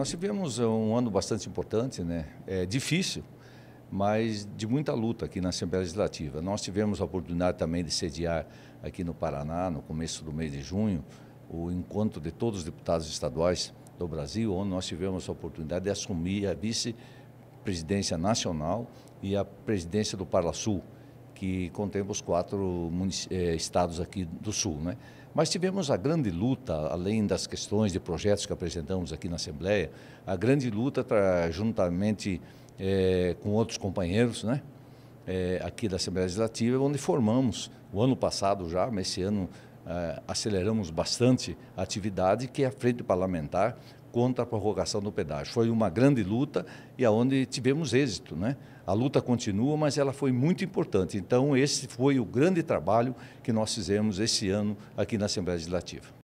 Nós tivemos eh, um ano bastante importante, né? É difícil, mas de muita luta aqui na Assembleia Legislativa. Nós tivemos a oportunidade também de sediar aqui no Paraná, no começo do mês de junho, o encontro de todos os deputados estaduais do Brasil, onde nós tivemos a oportunidade de assumir a vice-presidência nacional e a presidência do Parla Sul que contempla os quatro eh, estados aqui do Sul. Né? Mas tivemos a grande luta, além das questões de projetos que apresentamos aqui na Assembleia, a grande luta juntamente é, com outros companheiros né? É, aqui da Assembleia Legislativa, onde formamos, o ano passado já, mas esse ano uh, aceleramos bastante a atividade que é a frente parlamentar contra a prorrogação do pedágio. Foi uma grande luta e aonde tivemos êxito, né? A luta continua, mas ela foi muito importante. Então esse foi o grande trabalho que nós fizemos esse ano aqui na Assembleia Legislativa.